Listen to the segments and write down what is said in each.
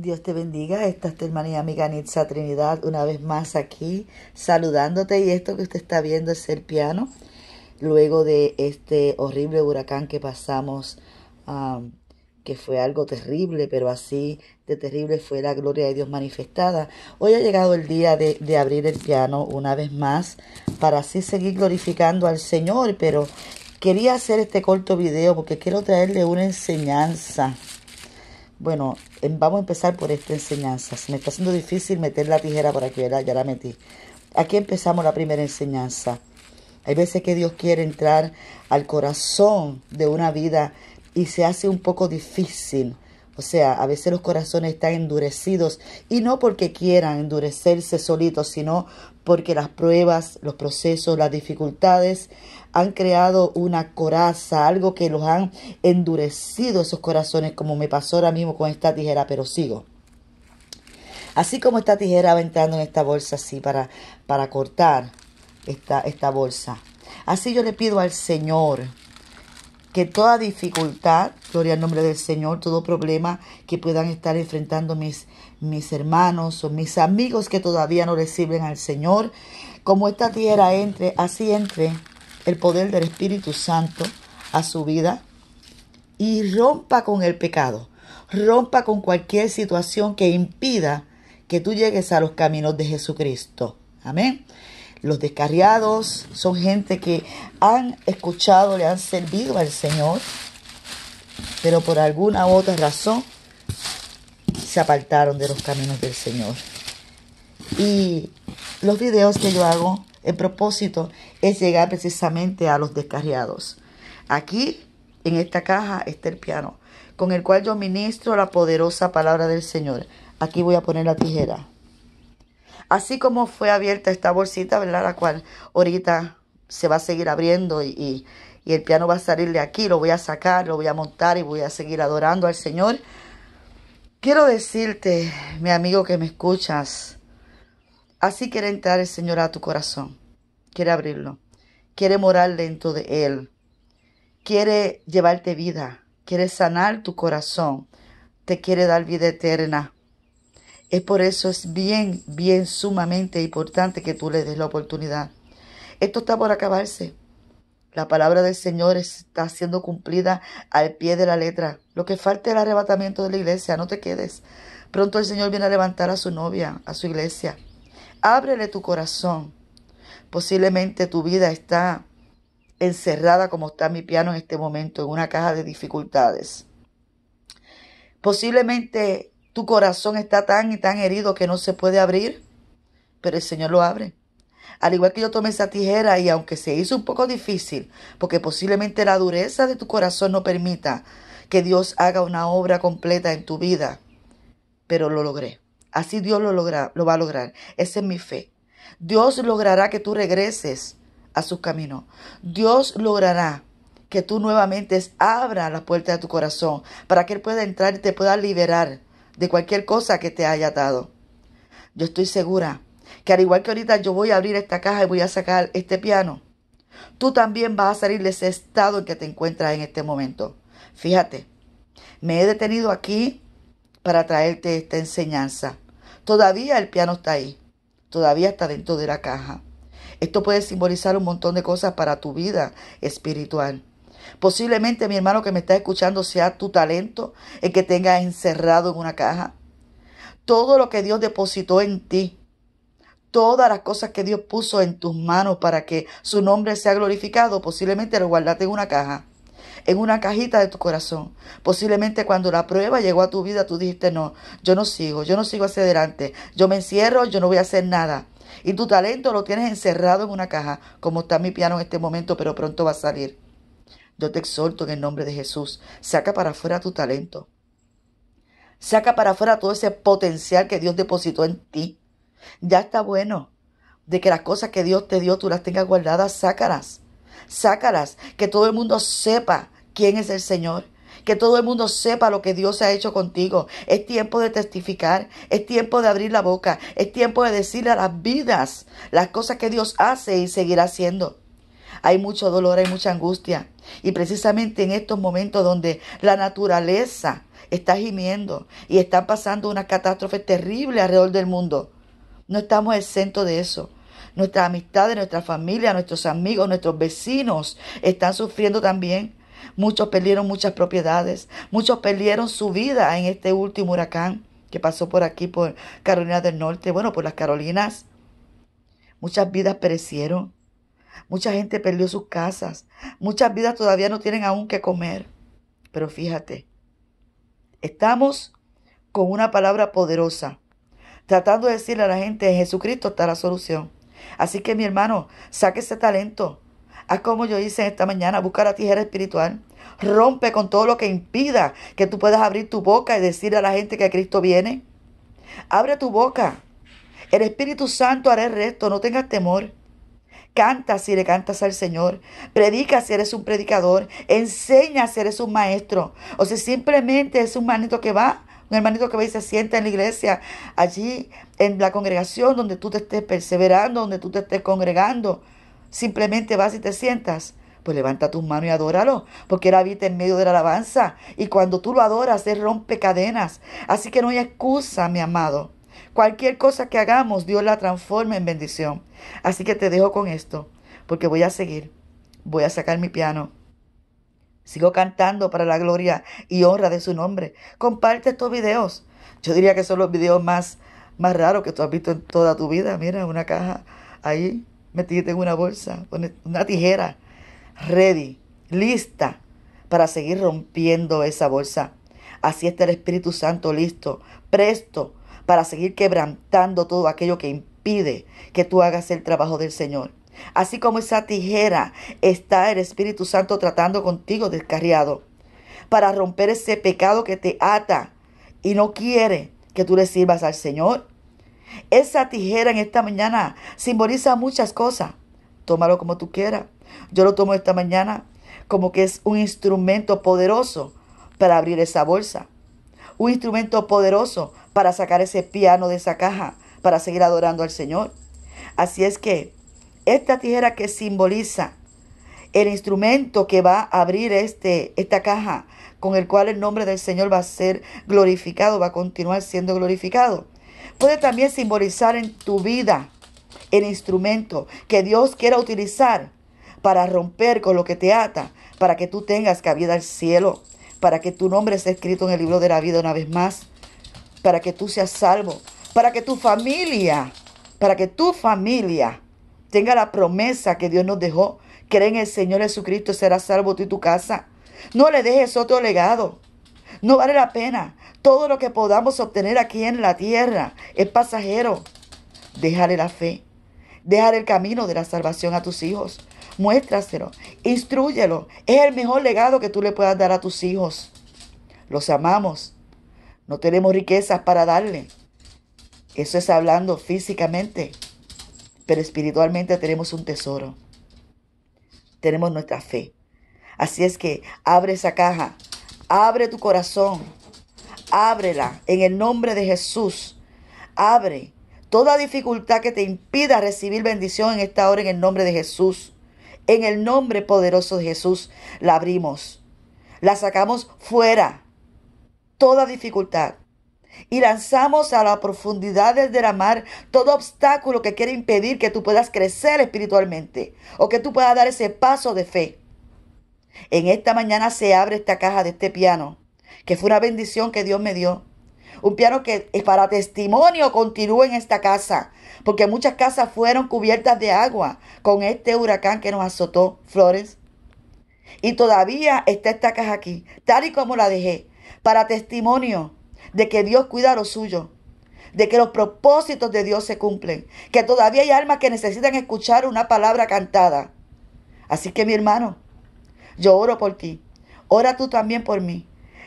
Dios te bendiga. Esta es tu hermana amiga Nitza Trinidad, una vez más aquí, saludándote. Y esto que usted está viendo es el piano, luego de este horrible huracán que pasamos, que fue algo terrible, pero así de terrible fue la gloria de Dios manifestada. Hoy ha llegado el día de, de abrir el piano una vez más, para así seguir glorificando al Señor. Pero quería hacer este corto video porque quiero traerle una enseñanza. Bueno, Em, vamos a empezar por esta enseñanza. Se me está haciendo difícil meter la tijera por aquí, ¿verdad? Ya la metí. Aquí empezamos la primera enseñanza. Hay veces que Dios quiere entrar al corazón de una vida y se hace un poco difícil. O sea, a veces los corazones están endurecidos y no porque quieran endurecerse solitos, sino porque las pruebas, los procesos, las dificultades han creado una coraza, algo que los han endurecido esos corazones, como me pasó ahora mismo con esta tijera, pero sigo. Así como esta tijera va entrando en esta bolsa así para, para cortar esta, esta bolsa. Así yo le pido al Señor que toda dificultad, gloria al nombre del Señor, todo problema que puedan estar enfrentando mis, mis hermanos o mis amigos que todavía no reciben al Señor, como esta tijera entre, así entre el poder del Espíritu Santo a su vida y rompa con el pecado, rompa con cualquier situación que impida que tú llegues a los caminos de Jesucristo. Amén. Los descarriados son gente que han escuchado, le han servido al Señor, pero por alguna u otra razón se apartaron de los caminos del Señor. Y los videos que yo hago el propósito es llegar precisamente a los descarriados. Aquí, en esta caja, está el piano, con el cual yo ministro la poderosa palabra del Señor. Aquí voy a poner la tijera. Así como fue abierta esta bolsita, ¿verdad? La cual ahorita se va a seguir abriendo y, y el piano va a salir de aquí, lo voy a sacar, lo voy a montar y voy a seguir adorando al Señor. Quiero decirte, mi amigo que me escuchas, así quiere entrar el Señor a tu corazón quiere abrirlo, quiere morar dentro de Él, quiere llevarte vida, quiere sanar tu corazón, te quiere dar vida eterna. Es por eso es bien, bien sumamente importante que tú le des la oportunidad. Esto está por acabarse. La palabra del Señor está siendo cumplida al pie de la letra. Lo que falta es el arrebatamiento de la iglesia, no te quedes. Pronto el Señor viene a levantar a su novia, a su iglesia. Ábrele tu corazón. Posiblemente tu vida está encerrada como está mi piano en este momento, en una caja de dificultades. Posiblemente tu corazón está tan y tan herido que no se puede abrir, pero el Señor lo abre. Al igual que yo tomé esa tijera y aunque se hizo un poco difícil, porque posiblemente la dureza de tu corazón no permita que Dios haga una obra completa en tu vida, pero lo logré. Así Dios lo, logra, lo va a lograr. Esa es mi fe. Dios logrará que tú regreses a sus caminos. Dios logrará que tú nuevamente abra la puerta de tu corazón para que Él pueda entrar y te pueda liberar de cualquier cosa que te haya dado. Yo estoy segura que al igual que ahorita yo voy a abrir esta caja y voy a sacar este piano, tú también vas a salir de ese estado en que te encuentras en este momento. Fíjate, me he detenido aquí para traerte esta enseñanza. Todavía el piano está ahí todavía está dentro de la caja. Esto puede simbolizar un montón de cosas para tu vida espiritual. Posiblemente mi hermano que me está escuchando sea tu talento, el que tengas encerrado en una caja. Todo lo que Dios depositó en ti, todas las cosas que Dios puso en tus manos para que su nombre sea glorificado, posiblemente lo guardaste en una caja en una cajita de tu corazón. Posiblemente cuando la prueba llegó a tu vida, tú dijiste, no, yo no sigo, yo no sigo hacia adelante, yo me encierro, yo no voy a hacer nada. Y tu talento lo tienes encerrado en una caja, como está mi piano en este momento, pero pronto va a salir. Yo te exhorto en el nombre de Jesús, saca para afuera tu talento. Saca para afuera todo ese potencial que Dios depositó en ti. Ya está bueno de que las cosas que Dios te dio tú las tengas guardadas, sácalas. Sácalas, que todo el mundo sepa quién es el Señor. Que todo el mundo sepa lo que Dios ha hecho contigo. Es tiempo de testificar, es tiempo de abrir la boca, es tiempo de decirle a las vidas las cosas que Dios hace y seguirá haciendo. Hay mucho dolor, hay mucha angustia. Y precisamente en estos momentos donde la naturaleza está gimiendo y están pasando una catástrofe terrible alrededor del mundo, no estamos exentos de eso. Nuestras amistades, nuestra familia, nuestros amigos, nuestros vecinos están sufriendo también. Muchos perdieron muchas propiedades. Muchos perdieron su vida en este último huracán que pasó por aquí, por Carolina del Norte, bueno, por las Carolinas. Muchas vidas perecieron. Mucha gente perdió sus casas. Muchas vidas todavía no tienen aún que comer. Pero fíjate, estamos con una palabra poderosa, tratando de decirle a la gente, Jesucristo está la solución. Así que mi hermano, saque ese talento, Haz como yo hice esta mañana, busca la tijera espiritual. Rompe con todo lo que impida que tú puedas abrir tu boca y decirle a la gente que Cristo viene. Abre tu boca. El Espíritu Santo hará el resto, no tengas temor. Canta si le cantas al Señor. Predica si eres un predicador. Enseña si eres un maestro. O si simplemente es un hermanito que va un hermanito que va y se sienta en la iglesia, allí en la congregación donde tú te estés perseverando, donde tú te estés congregando. Simplemente vas y te sientas. Pues levanta tus manos y adóralo, porque Él habita en medio de la alabanza. Y cuando tú lo adoras, Él rompe cadenas. Así que no hay excusa, mi amado. Cualquier cosa que hagamos, Dios la transforma en bendición. Así que te dejo con esto, porque voy a seguir. Voy a sacar mi piano. Sigo cantando para la gloria y honra de su nombre. Comparte estos videos. Yo diría que son los videos más, más raros que tú has visto en toda tu vida. Mira, una caja ahí metiste en una bolsa, e, una tijera, ready, lista para seguir rompiendo esa bolsa. Así está el Espíritu Santo listo, presto para seguir quebrantando todo aquello que impide que tú hagas el trabajo del Señor. Así como esa tijera está el Espíritu Santo tratando contigo descarriado para romper ese pecado que te ata y no quiere que tú le sirvas al Señor esa tijera en esta mañana simboliza muchas cosas. Tómalo como tú quieras. Yo lo tomo esta mañana como que es un instrumento poderoso para abrir esa bolsa. Un instrumento poderoso para sacar ese piano de esa caja, para seguir adorando al Señor. Así es que esta tijera que simboliza el instrumento que va a abrir este, esta caja, con el cual el nombre del Señor va a ser glorificado, va a continuar siendo glorificado Puede también simbolizar en tu vida el instrumento que Dios quiera utilizar para romper con lo que te ata, para que tú tengas cabida al cielo, para que tu nombre sea escrito en el libro de la vida una vez más, para que tú seas salvo, para que tu familia, para que tu familia tenga la promesa que Dios nos dejó. Cree en el Señor Jesucristo, será salvo tú y tu casa. No le dejes otro legado. No vale la pena. Todo lo que podamos obtener aquí en la tierra es pasajero. Déjale la fe. Déjale el camino de la salvación a tus hijos. Muéstraselo. Instruyelo. Es el mejor legado que tú le puedas dar a tus hijos. Los amamos. No tenemos riquezas para darle. Eso es hablando físicamente. Pero espiritualmente tenemos un tesoro. Tenemos nuestra fe. Así es que abre esa caja Abre tu corazón. Ábrela en el nombre de Jesús. Abre toda dificultad que te impida recibir bendición en esta hora en el nombre de Jesús. En el nombre poderoso de Jesús la abrimos. La sacamos fuera. Toda dificultad y lanzamos a las profundidades de la mar todo obstáculo que quiere impedir que tú puedas crecer espiritualmente o que tú puedas dar ese paso de fe. En esta mañana se abre esta caja de este piano, que fue una bendición que Dios me dio. Un piano que para testimonio continúa en esta casa, porque muchas casas fueron cubiertas de agua con este huracán que nos azotó, Flores. Y todavía está esta caja aquí, tal y como la dejé, para testimonio de que Dios cuida lo suyo, de que los propósitos de Dios se cumplen, que todavía hay almas que necesitan escuchar una palabra cantada. Así que mi hermano, yo oro por ti. Ora tú también por mí,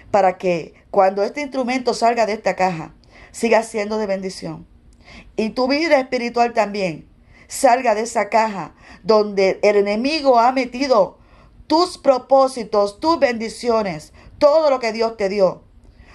para que cuando este instrumento salga de esta caja, siga siendo de bendición. Y tu vida espiritual también salga de esa caja donde el enemigo ha metido tus propósitos, tus bendiciones, todo lo que Dios te dio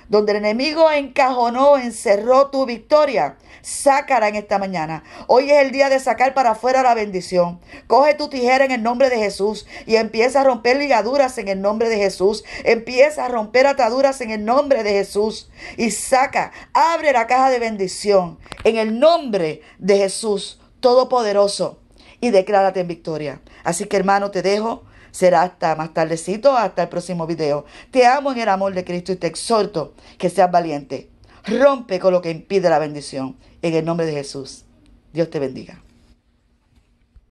donde el enemigo encajonó, encerró tu victoria, sácala en esta mañana. Hoy es el día de sacar para afuera la bendición. Coge tu tijera en el nombre de Jesús y empieza a romper ligaduras en el nombre de Jesús. Empieza a romper ataduras en el nombre de Jesús. Y saca, abre la caja de bendición en el nombre de Jesús Todopoderoso y declárate en victoria. Así que hermano, te dejo Será hasta más tardecito, hasta el próximo video. Te amo en el amor de Cristo y te exhorto que seas valiente. Rompe con lo que impide la bendición. En el nombre de Jesús. Dios te bendiga.